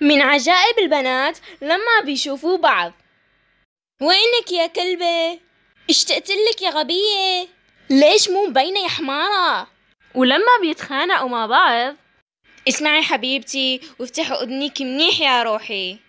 من عجائب البنات لما بيشوفوا بعض وينك يا كلبة؟ اشتقتلك يا غبية ليش مو مبينة يا حمارة؟ ولما بيتخانقوا مع بعض اسمعي حبيبتي وافتحوا اذنيك منيح يا روحي